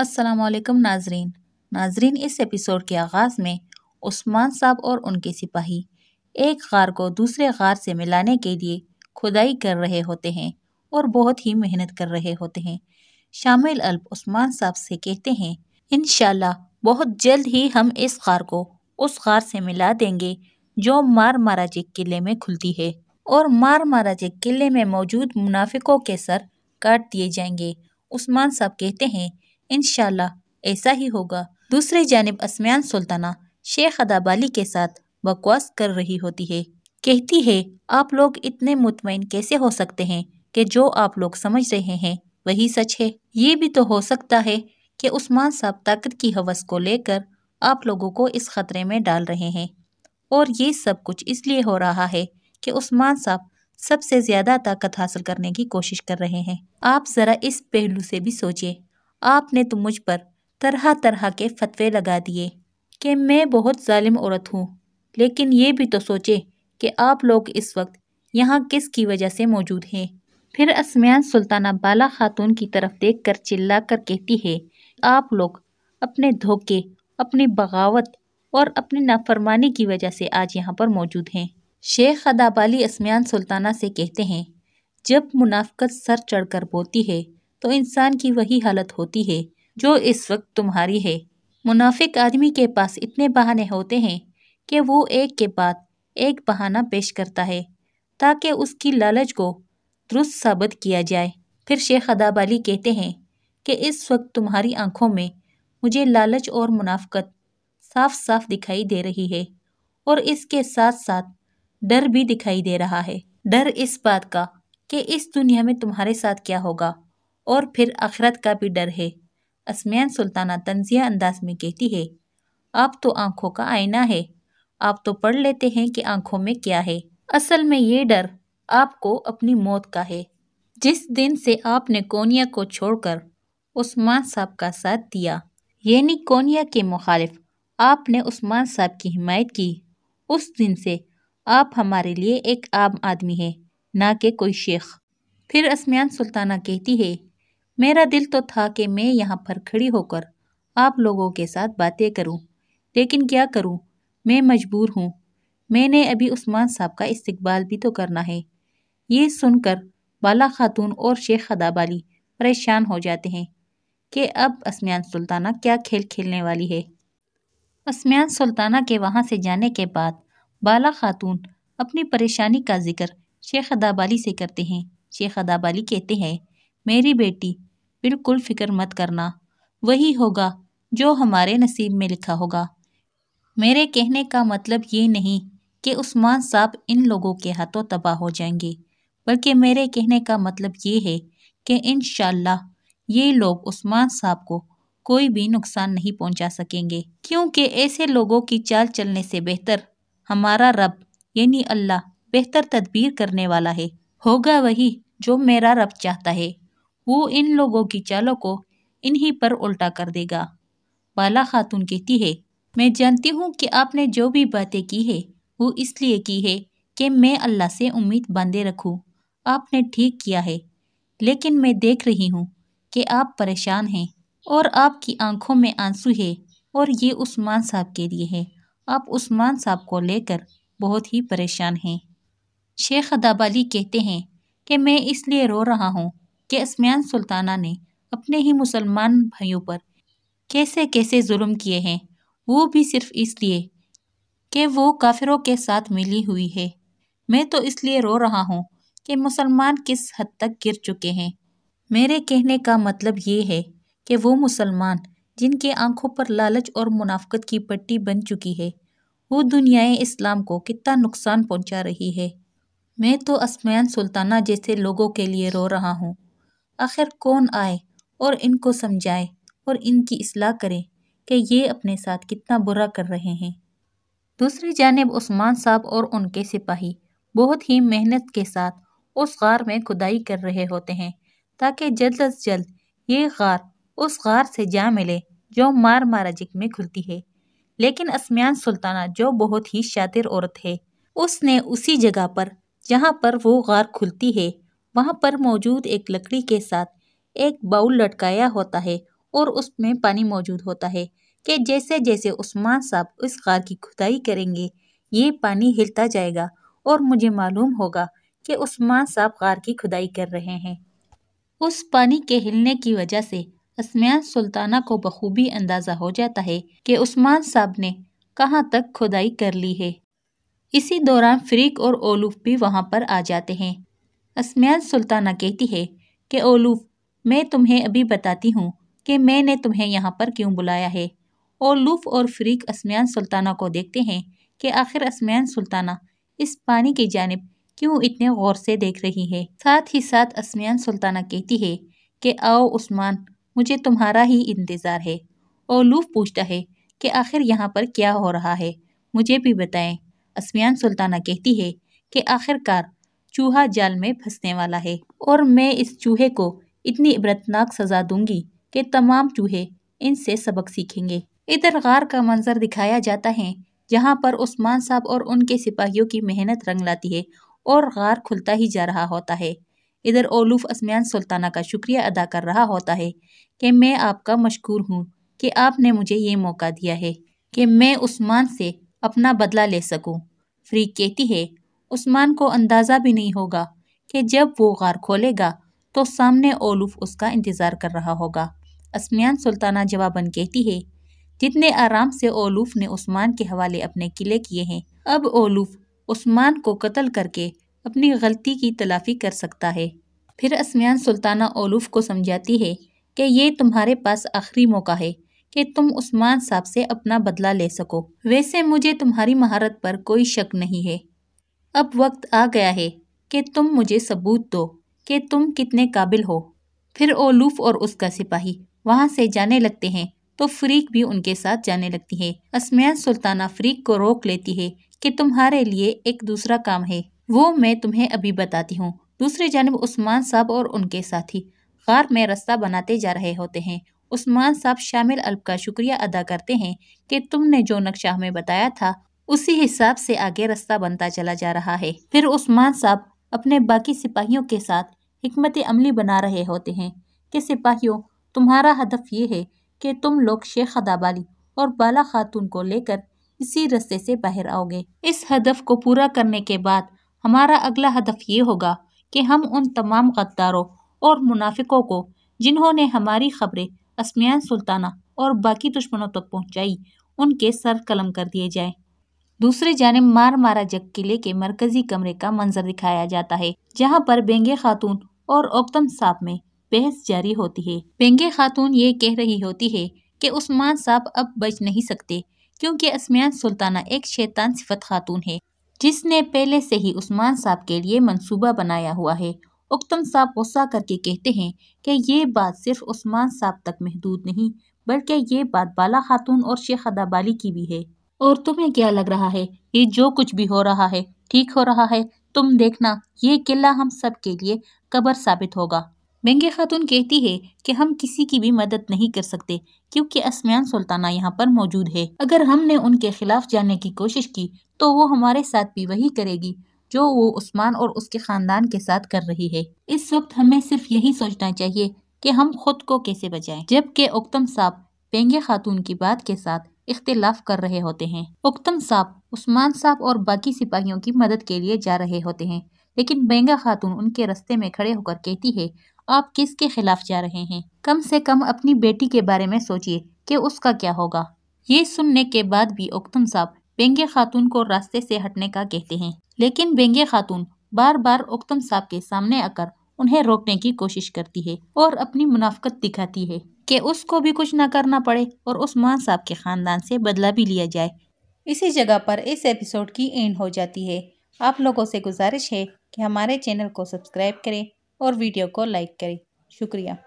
असलकम नाजरीन नाजरीन इस एपिसोड के आगाज़ में उस्मान साहब और उनके सिपाही एक गार को दूसरे गार से मिलाने के लिए खुदाई कर रहे होते हैं और बहुत ही मेहनत कर रहे होते हैं शामिल अल्प उस्मान साहब से कहते हैं इन बहुत जल्द ही हम इस गार को उस गार से मिला देंगे जो मार माराजे किले में खुलती है और मार माराजे किले में मौजूद मुनाफिकों के सर काट दिए जाएंगे उस्मान साहब कहते हैं इन ऐसा ही होगा दूसरी जानब असमान सुल्ताना शेख अदाबाली के साथ बकवास कर रही होती है कहती है आप लोग इतने मुतमिन कैसे हो सकते हैं कि जो आप लोग समझ रहे हैं वही सच है ये भी तो हो सकता है कि उस्मान साहब ताकत की हवस को लेकर आप लोगों को इस ख़तरे में डाल रहे हैं और ये सब कुछ इसलिए हो रहा है कि उस्मान साहब सबसे ज़्यादा ताकत हासिल करने की कोशिश कर रहे हैं आप ज़रा इस पहलू से भी सोचिए आपने तो मुझ पर तरह तरह के फतवे लगा दिए कि मैं बहुत ालिम औरत हूँ लेकिन ये भी तो सोचे कि आप लोग इस वक्त यहाँ किस की वजह से मौजूद हैं फिर असमान सुल्ताना बाला खातून की तरफ देख कर चिल्ला कर कहती है आप लोग अपने धोखे अपनी बगावत और अपनी नाफरमानी की वजह से आज यहाँ पर मौजूद हैं शेख अदाबाली असमान सुल्ताना से कहते हैं जब मुनाफ्त सर चढ़कर बोती है तो इंसान की वही हालत होती है जो इस वक्त तुम्हारी है मुनाफिक आदमी के पास इतने बहाने होते हैं कि वो एक के बाद एक बहाना पेश करता है ताकि उसकी लालच को दुरुस्त साबित किया जाए फिर शेख अदाब अली कहते हैं कि इस वक्त तुम्हारी आंखों में मुझे लालच और मुनाफ़त साफ साफ दिखाई दे रही है और इसके साथ साथ डर भी दिखाई दे रहा है डर इस बात का कि इस दुनिया में तुम्हारे साथ क्या होगा और फिर आखिरत का भी डर है असमैन सुल्ताना तंजिया अंदाज में कहती है आप तो आंखों का आईना है आप तो पढ़ लेते हैं कि आंखों में क्या है असल में ये डर आपको अपनी मौत का है जिस दिन से आपने कोनिया को छोड़कर उस्मान साहब का साथ दिया यानी कोनिया के मुखालिफ आपने उस्मान साहब की हिमायत की उस दिन से आप हमारे लिए एक आम आदमी है ना कि कोई शेख फिर असमियान सुल्ताना कहती है मेरा दिल तो था कि मैं यहाँ पर खड़ी होकर आप लोगों के साथ बातें करूँ लेकिन क्या करूँ मैं मजबूर हूँ मैंने अभी उस्मान साहब का इस्तकबाल भी तो करना है ये सुनकर बाला खातून और शेख अदाबाली परेशान हो जाते हैं कि अब असमियान सुल्ताना क्या खेल खेलने वाली है असमियान सुल्ताना के वहाँ से जाने के बाद बाला खातून अपनी परेशानी का जिक्र शेख अदाबाली से करते हैं शेख अदाबाली कहते हैं मेरी बेटी बिल्कुल फ़िक्र मत करना वही होगा जो हमारे नसीब में लिखा होगा मेरे कहने का मतलब ये नहीं कि उस्मान साहब इन लोगों के हाथों तबाह हो जाएंगे बल्कि मेरे कहने का मतलब ये है कि इन ये लोग उस्मान साहब को कोई भी नुकसान नहीं पहुंचा सकेंगे क्योंकि ऐसे लोगों की चाल चलने से बेहतर हमारा रब यानी अल्लाह बेहतर तदबीर करने वाला है होगा वही जो मेरा रब चाहता है वो इन लोगों की चालों को इन्हीं पर उल्टा कर देगा बाला खातून कहती है मैं जानती हूँ कि आपने जो भी बातें की है वो इसलिए की है कि मैं अल्लाह से उम्मीद बांधे रखूँ आपने ठीक किया है लेकिन मैं देख रही हूँ कि आप परेशान हैं और आपकी आंखों में आंसू है और ये उस्मान साहब के लिए है आप उस्मान साहब को लेकर बहुत ही परेशान हैं शेख अदाबाली कहते हैं कि मैं इसलिए रो रहा हूँ कि असमियान सुल्ताना ने अपने ही मुसलमान भाइयों पर कैसे कैसे जुल्म किए हैं वो भी सिर्फ इसलिए कि वो काफिरों के साथ मिली हुई है मैं तो इसलिए रो रहा हूँ कि मुसलमान किस हद तक गिर चुके हैं मेरे कहने का मतलब ये है कि वो मुसलमान जिनके आंखों पर लालच और मुनाफ्त की पट्टी बन चुकी है वो दुनियाए इस्लाम को कितना नुकसान पहुंचा रही है मैं तो असमान सुल्ताना जैसे लोगों के लिए रो रहा हूँ आखिर कौन आए और इनको समझाए और इनकी असलाह करे कि ये अपने साथ कितना बुरा कर रहे हैं दूसरी जानब उस्मान साहब और उनके सिपाही बहुत ही मेहनत के साथ उस गार में खुदाई कर रहे होते हैं ताकि जल्द अज जल्द ये गार उस गार से जा मिले जो मार माराजिक में खुलती है लेकिन असमियान सुल्ताना जो बहुत ही शातिर औरत है उसने उसी जगह पर जहाँ पर वो गार खुलती है वहाँ पर मौजूद एक लकड़ी के साथ एक बाउल लटकाया होता है और उसमें पानी मौजूद होता है कि जैसे जैसे उस्मान साहब उस कार की खुदाई करेंगे ये पानी हिलता जाएगा और मुझे मालूम होगा कि उस्मान साहब कार की खुदाई कर रहे हैं उस पानी के हिलने की वजह से असमिया सुल्ताना को बखूबी अंदाज़ा हो जाता है कि उस्मान साहब ने कहाँ तक खुदाई कर ली है इसी दौरान फ्रीक और ओलूफ भी वहाँ पर आ जाते हैं असम्या सुल्ताना कहती है कि ओलूफ मैं तुम्हें अभी बताती हूँ कि मैंने तुम्हें यहाँ पर क्यों बुलाया है ओलूफ और फ्रीक असम्यान सुल्ताना को देखते हैं कि आखिर असम्यान सुल्ताना इस पानी की जानब क्यों इतने गौर से देख रही है साथ ही साथ असम्यान सुल्ताना कहती है कि आओ उस्मान मुझे तुम्हारा ही इंतज़ार है ओलूफ पूछता है कि आखिर यहाँ पर क्या हो रहा है मुझे भी बताएं असमियान सुल्ताना कहती है कि आखिरकार चूहा जाल में फंसने वाला है और मैं इस चूहे को इतनी इबरतनाक सज़ा दूंगी कि तमाम चूहे इनसे सबक सीखेंगे इधर गार का मंजर दिखाया जाता है जहाँ पर उस्मान साहब और उनके सिपाहियों की मेहनत रंग लाती है और गार खुलता ही जा रहा होता है इधर ओलूफ असमान सुल्ताना का शुक्रिया अदा कर रहा होता है कि मैं आपका मशहूर हूँ कि आपने मुझे ये मौका दिया है कि मैं उस्मान से अपना बदला ले सकूं। फ्री कहती है उस्मान को अंदाज़ा भी नहीं होगा कि जब वो गार खोलेगा तो सामने ओलूफ उसका इंतज़ार कर रहा होगा असमियान सुल्ताना जवाबन कहती है जितने आराम से ओलूफ ने उस्मान के हवाले अपने किले किए हैं अब ओलूफ उस्मान को कत्ल करके अपनी गलती की तलाफी कर सकता है फिर असमियान सुल्ताना ओलूफ को समझाती है कि ये तुम्हारे पास आखिरी मौका है कि तुम उस्मान साहब से अपना बदला ले सको वैसे मुझे तुम्हारी महारत पर कोई शक नहीं है अब वक्त आ गया है कि तुम मुझे सबूत दो कि तुम कितने काबिल हो फिर ओलूफ और उसका सिपाही वहाँ से जाने लगते हैं तो फ्रीक भी उनके साथ जाने लगती है असमिया सुल्ताना फ्रीक को रोक लेती है कि तुम्हारे लिए एक दूसरा काम है वो मैं तुम्हें अभी बताती हूँ दूसरी जानब उस्मान साहब और उनके साथी गार में रास्ता बनाते जा रहे होते हैं उस्मान साहब शामिल अल्प का शुक्रिया अदा करते हैं कि तुमने जो नक्शा हमें बताया था उसी हिसाब से आगे रास्ता बनता चला जा रहा है फिर उस्मान साहब अपने बाकी सिपाहियों के साथ हमत अमली बना रहे होते हैं कि सिपाहियों तुम्हारा हदफ ये है कि तुम लोग शेख अदाबाली और बाला खातून को लेकर इसी रस्ते से बाहर आओगे इस हदफ को पूरा करने के बाद हमारा अगला हदफ ये होगा कि हम उन तमाम गद्दारों और मुनाफिकों को जिन्होंने हमारी खबरें असमियान सुल्ताना और बाकी दुश्मनों तक पहुँचाई उनके सर कलम कर दिए जाए दूसरी जानब मार मारा जग किले के मरकजी कमरे का मंजर दिखाया जाता है जहाँ पर बेंगे खातून और ओक्तम साहब में बहस जारी होती है बेंगे खातून ये कह रही होती है कि उस्मान साहब अब बच नहीं सकते क्योंकि असमियान सुल्ताना एक शैतान सिफत खातून है जिसने पहले से ही उस्मान साहब के लिए मंसूबा बनाया हुआ है उक्तम साहब गुस्सा करके कहते हैं कि ये बात सिर्फ उस्मान साहब तक महदूद नहीं बल्कि ये बात बाला खातून और शेख अदाबाली की भी है और तुम्हें क्या लग रहा है ये जो कुछ भी हो रहा है ठीक हो रहा है तुम देखना ये किला हम सब के लिए कबर साबित होगा बेंगे खातून कहती है कि हम किसी की भी मदद नहीं कर सकते क्योंकि असमियान सुल्ताना यहाँ पर मौजूद है अगर हमने उनके खिलाफ जाने की कोशिश की तो वो हमारे साथ भी वही करेगी जो वो उस्मान और उसके ख़ानदान के साथ कर रही है इस वक्त हमें सिर्फ यही सोचना चाहिए कि हम खुद को कैसे बचाएं जबकि उक्तम साहब पेंगे खातून की बात के साथ इख्तिलाफ कर रहे होते हैं उक्तम साहब उस्मान साहब और बाकी सिपाहियों की मदद के लिए जा रहे होते हैं लेकिन बेंगा खातून उनके रस्ते में खड़े होकर कहती है आप किसके खिलाफ जा रहे हैं कम से कम अपनी बेटी के बारे में सोचिए कि उसका क्या होगा ये सुनने के बाद भी उक्तम साहब बेंगे खातून को रास्ते से हटने का कहते हैं लेकिन बेंगे खातून बार बार उक्तम साहब के सामने आकर उन्हें रोकने की कोशिश करती है और अपनी मुनाफ्त दिखाती है कि उसको भी कुछ ना करना पड़े और माँ साहब के ख़ानदान से बदला भी लिया जाए इसी जगह पर इस एपिसोड की एंड हो जाती है आप लोगों से गुजारिश है कि हमारे चैनल को सब्सक्राइब करें और वीडियो को लाइक करें शुक्रिया